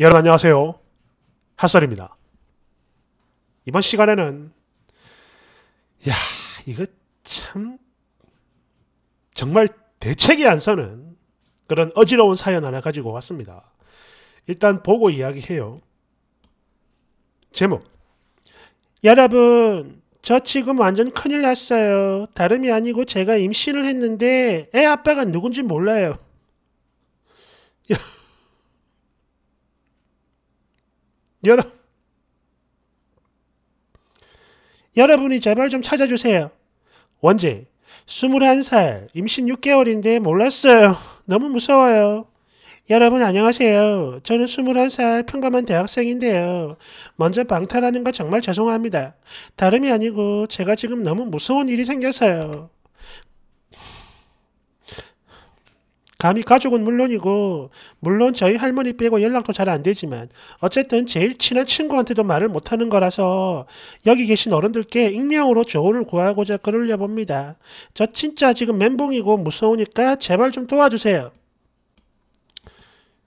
여러분 안녕하세요. 핫설입니다. 이번 시간에는 야 이거 참 정말 대책이 안 서는 그런 어지러운 사연 하나 가지고 왔습니다. 일단 보고 이야기해요. 제목 여러분 저 지금 완전 큰일 났어요. 다름이 아니고 제가 임신을 했는데 애 아빠가 누군지 몰라요. 여러, 여러분이 제발 좀 찾아주세요. 원제, 21살, 임신 6개월인데 몰랐어요. 너무 무서워요. 여러분 안녕하세요. 저는 21살 평범한 대학생인데요. 먼저 방탈하는 거 정말 죄송합니다. 다름이 아니고 제가 지금 너무 무서운 일이 생겨서요. 감히 가족은 물론이고 물론 저희 할머니 빼고 연락도 잘 안 되지만 어쨌든 제일 친한 친구한테도 말을 못하는 거라서 여기 계신 어른들께 익명으로 조언을 구하고자 그을려봅니다저 진짜 지금 멘붕이고 무서우니까 제발 좀 도와주세요.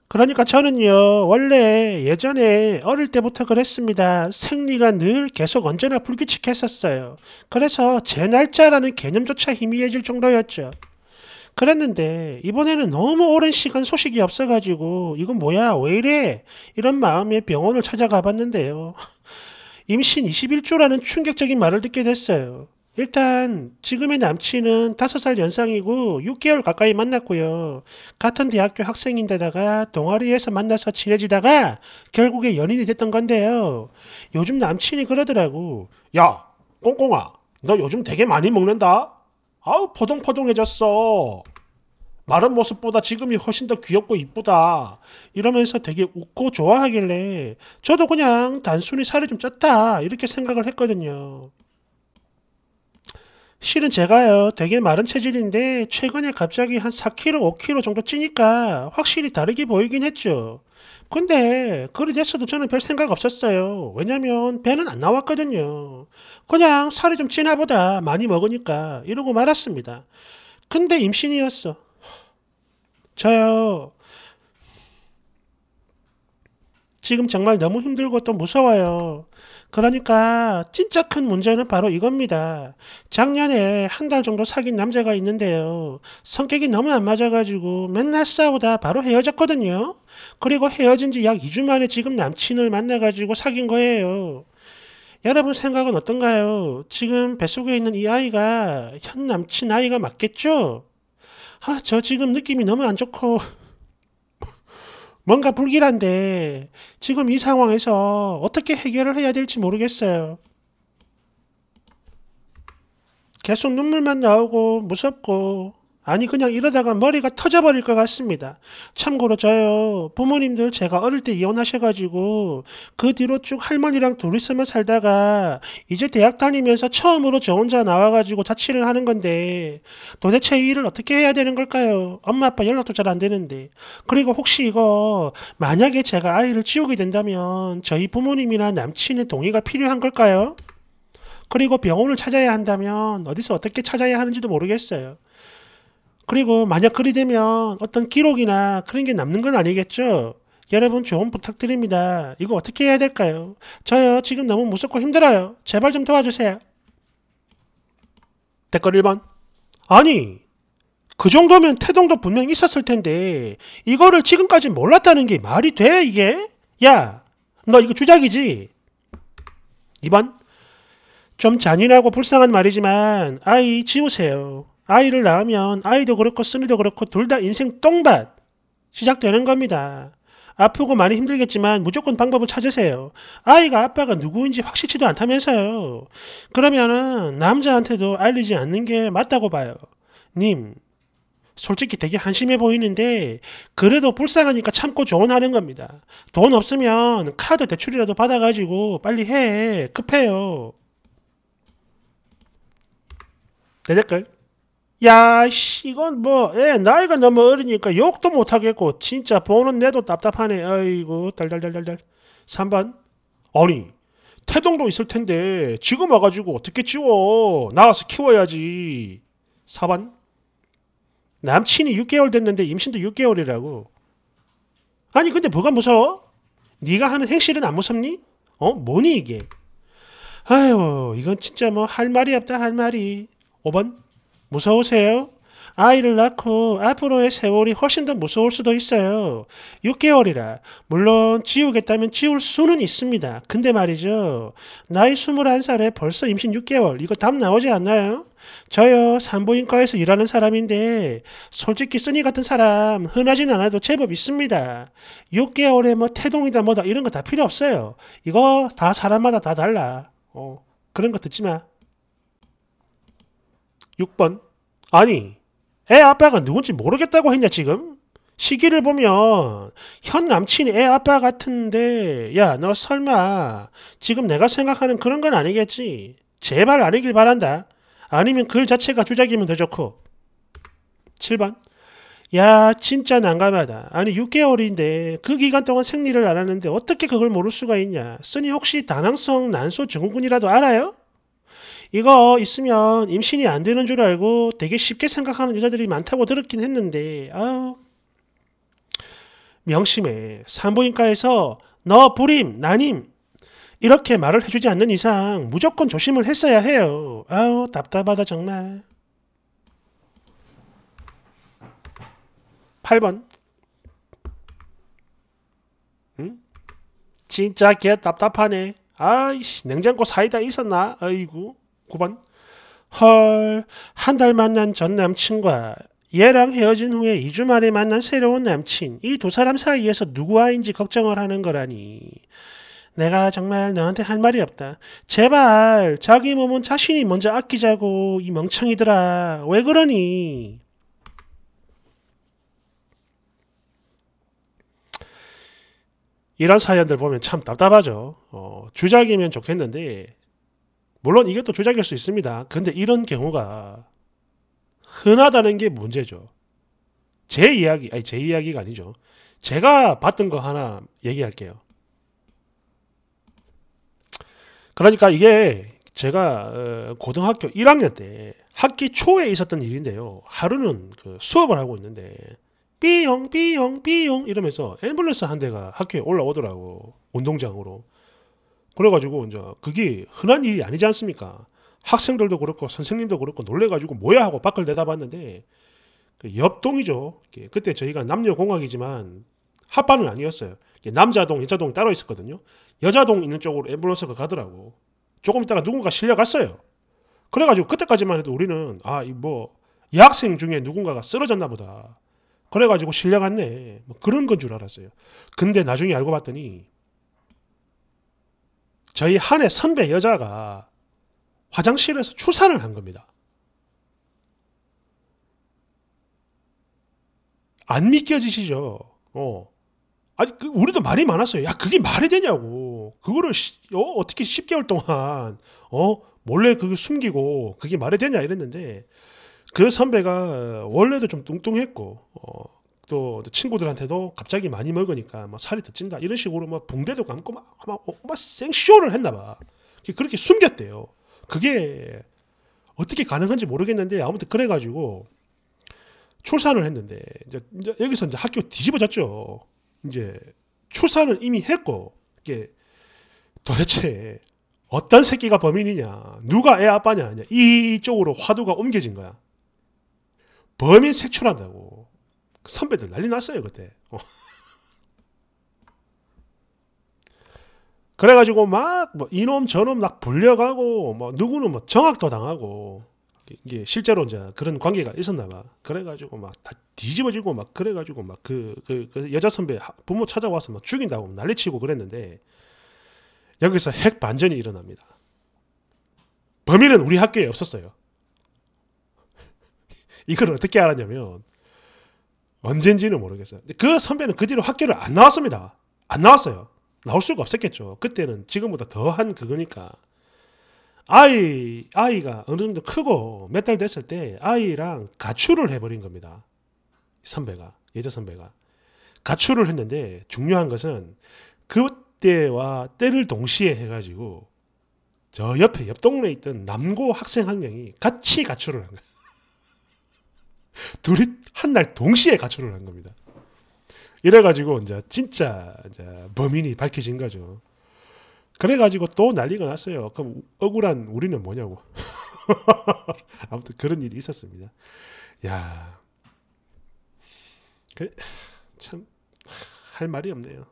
그러니까 저는요, 원래 예전에 어릴 때부터 그랬습니다. 생리가 늘 계속 언제나 불규칙했었어요. 그래서 제 날짜라는 개념조차 희미해질 정도였죠. 그랬는데 이번에는 너무 오랜 시간 소식이 없어가지고 이건 뭐야 왜 이래 이런 마음에 병원을 찾아가 봤는데요. 임신 21주라는 충격적인 말을 듣게 됐어요. 일단 지금의 남친은 5살 연상이고 6개월 가까이 만났고요. 같은 대학교 학생인데다가 동아리에서 만나서 친해지다가 결국에 연인이 됐던 건데요. 요즘 남친이 그러더라고. 야, 꽁꽁아, 너 요즘 되게 많이 먹는다? 아우 포동포동해졌어. 마른 모습보다 지금이 훨씬 더 귀엽고 이쁘다. 이러면서 되게 웃고 좋아하길래 저도 그냥 단순히 살이 좀 쪘다 이렇게 생각을 했거든요. 실은 제가요 되게 마른 체질인데 최근에 갑자기 한 4kg, 5kg 정도 찌니까 확실히 다르게 보이긴 했죠. 근데 그리 됐어도 저는 별 생각 없었어요. 왜냐면 배는 안 나왔거든요. 그냥 살이 좀 찌나 보다 많이 먹으니까 이러고 말았습니다. 근데 임신이었어. 저요. 지금 정말 너무 힘들고 또 무서워요. 그러니까 진짜 큰 문제는 바로 이겁니다. 작년에 한 달 정도 사귄 남자가 있는데요. 성격이 너무 안 맞아가지고 맨날 싸우다 바로 헤어졌거든요. 그리고 헤어진 지 약 2주 만에 지금 남친을 만나가지고 사귄 거예요. 여러분 생각은 어떤가요? 지금 뱃속에 있는 이 아이가 현 남친 아이가 맞겠죠? 아, 저 지금 느낌이 너무 안 좋고 뭔가 불길한데 지금 이 상황에서 어떻게 해결을 해야 될지 모르겠어요. 계속 눈물만 나오고 무섭고 아니 그냥 이러다가 머리가 터져버릴 것 같습니다. 참고로 저요 부모님들 제가 어릴 때 이혼하셔가지고 그 뒤로 쭉 할머니랑 둘이서만 살다가 이제 대학 다니면서 처음으로 저 혼자 나와가지고 자취를 하는 건데 도대체 이 일을 어떻게 해야 되는 걸까요? 엄마 아빠 연락도 잘 안 되는데 그리고 혹시 이거 만약에 제가 아이를 지우게 된다면 저희 부모님이나 남친의 동의가 필요한 걸까요? 그리고 병원을 찾아야 한다면 어디서 어떻게 찾아야 하는지도 모르겠어요. 그리고 만약 그리 되면 어떤 기록이나 그런 게 남는 건 아니겠죠? 여러분 조언 부탁드립니다. 이거 어떻게 해야 될까요? 저요 지금 너무 무섭고 힘들어요. 제발 좀 도와주세요. 댓글 1번 아니 그 정도면 태동도 분명 히 있었을 텐데 이거를 지금까지 몰랐다는 게 말이 돼 이게? 야너 이거 주작이지? 2번 좀 잔인하고 불쌍한 말이지만 아이 지우세요. 아이를 낳으면 아이도 그렇고 쓰니도 그렇고 둘 다 인생 똥밭 시작되는 겁니다. 아프고 많이 힘들겠지만 무조건 방법을 찾으세요. 아이가 아빠가 누구인지 확실치도 않다면서요. 그러면은 남자한테도 알리지 않는 게 맞다고 봐요. 님, 솔직히 되게 한심해 보이는데 그래도 불쌍하니까 참고 조언하는 겁니다. 돈 없으면 카드 대출이라도 받아가지고 빨리 해. 급해요. 내 댓글. 야, 이건 뭐, 예, 나이가 너무 어리니까 욕도 못하겠고, 진짜 보는 내도 답답하네. 아이고, 달달달달달. 3번. 아니, 태동도 있을 텐데, 지금 와가지고 어떻게 지워? 나와서 키워야지. 4번. 남친이 6개월 됐는데 임신도 6개월이라고. 아니, 근데 뭐가 무서워? 네가 하는 행실은 안 무섭니? 어? 뭐니 이게? 아유, 이건 진짜 뭐 할 말이 없다, 할 말이. 5번. 무서우세요? 아이를 낳고 앞으로의 세월이 훨씬 더 무서울 수도 있어요. 6개월이라 물론 지우겠다면 지울 수는 있습니다. 근데 말이죠. 나이 21살에 벌써 임신 6개월 이거 답 나오지 않나요? 저요 산부인과에서 일하는 사람인데 솔직히 쓰니 같은 사람 흔하진 않아도 제법 있습니다. 6개월에 뭐 태동이다 뭐다 이런 거 다 필요 없어요. 이거 다 사람마다 다 달라. 어, 그런 거 듣지 마. 6번. 아니, 애 아빠가 누군지 모르겠다고 했냐, 지금? 시기를 보면 현 남친이 애 아빠 같은데 야 너 설마 지금 내가 생각하는 그런 건 아니겠지 제발 아니길 바란다 아니면 글 자체가 주작이면더 좋고 7번 야 진짜 난감하다 아니 6개월인데 그 기간 동안 생리를 안 하는데 어떻게 그걸 모를 수가 있냐 쓰니 혹시 다낭성 난소 증후군이라도 알아요? 이거 있으면 임신이 안 되는 줄 알고 되게 쉽게 생각하는 여자들이 많다고 들었긴 했는데 아유 명심해 산부인과에서 너 불임 난임 이렇게 말을 해주지 않는 이상 무조건 조심을 했어야 해요. 아우 답답하다 정말. 8번 응? 진짜 개 답답하네. 아이씨 냉장고 사이다 있었나? 아이고 9번 헐 한 달 만난 전 남친과 얘랑 헤어진 후에 2주 만에 만난 새로운 남친 이 두 사람 사이에서 누구와인지 걱정을 하는 거라니 내가 정말 너한테 할 말이 없다. 제발 자기 몸은 자신이 먼저 아끼자고 이 멍청이들아 왜 그러니? 이런 사연들 보면 참 답답하죠. 어, 주작이면 좋겠는데 물론 이게 또 조작일 수 있습니다. 근데 이런 경우가 흔하다는 게 문제죠. 제 이야기, 아니 제 이야기가 아니죠. 제가 봤던 거 하나 얘기할게요. 그러니까 이게 제가 어, 고등학교 1학년 때 학기 초에 있었던 일인데요. 하루는 그 수업을 하고 있는데 삐용 삐용 삐용 이러면서 앰뷸런스 한 대가 학교에 올라오더라고 운동장으로. 그래가지고 이제 그게 흔한 일이 아니지 않습니까? 학생들도 그렇고 선생님도 그렇고 놀래가지고 뭐야 하고 밖을 내다봤는데 그 옆동이죠. 그때 저희가 남녀공학이지만 합반은 아니었어요. 남자동, 여자동 따로 있었거든요. 여자동 있는 쪽으로 앰뷸런스가 가더라고. 조금 있다가 누군가 실려갔어요. 그래가지고 그때까지만 해도 우리는 아이뭐 여학생 중에 누군가가 쓰러졌나 보다. 그래가지고 실려갔네. 뭐 그런 건 줄 알았어요. 근데 나중에 알고 봤더니 저희 한의 선배 여자가 화장실에서 출산을 한 겁니다. 안 믿겨지시죠? 어. 아니, 그 우리도 말이 많았어요. 야, 그게 말이 되냐고. 그거를 시, 어, 떻게 10개월 동안 어 몰래 그걸 숨기고 그게 말이 되냐 이랬는데 그 선배가 원래도 좀 뚱뚱했고 어, 또 친구들한테도 갑자기 많이 먹으니까 막 뭐 살이 더 찐다 이런 식으로 막 뭐 붕대도 감고 막막생 어, 쇼를 했나봐 그렇게 숨겼대요. 그게 어떻게 가능한지 모르겠는데 아무튼 그래가지고 출산을 했는데 이제, 이제 여기서 이제 학교 뒤집어졌죠. 이제 출산을 이미 했고 이게 도대체 어떤 새끼가 범인이냐 누가 애 아빠냐 이쪽으로 화두가 옮겨진 거야. 범인 색출한다고. 선배들 난리 났어요 그때. 어. 그래가지고 막 뭐 이놈 저놈 막 불려가고 뭐 누구는 뭐 정학도 당하고 이게 실제로 이제 그런 관계가 있었나봐. 그래가지고 막 다 뒤집어지고 막 그래가지고 막 그그 그, 그 여자 선배 부모 찾아와서 막 죽인다고 난리치고 그랬는데 여기서 핵 반전이 일어납니다. 범인은 우리 학교에 없었어요. 이걸 어떻게 알았냐면 언젠지는 모르겠어요. 그 선배는 그 뒤로 학교를 안 나왔습니다. 안 나왔어요. 나올 수가 없었겠죠. 그때는 지금보다 더 한 그거니까. 아이, 아이가 어느 정도 크고 몇 달 됐을 때 아이랑 가출을 해버린 겁니다. 선배가, 예전 선배가. 가출을 했는데 중요한 것은 그때와 때를 동시에 해가지고 저 옆에 옆 동네에 있던 남고 학생 한 명이 같이 가출을 한 거예요. 둘이 한 날 동시에 가출을 한 겁니다. 이래가지고 이제 진짜 이제 범인이 밝혀진 거죠. 그래가지고 또 난리가 났어요. 그럼 억울한 우리는 뭐냐고. 아무튼 그런 일이 있었습니다. 야, 그, 참, 할 말이 없네요.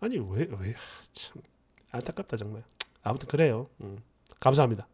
아니, 왜, 왜, 참, 안타깝다, 정말. 아무튼 그래요. 음, 감사합니다.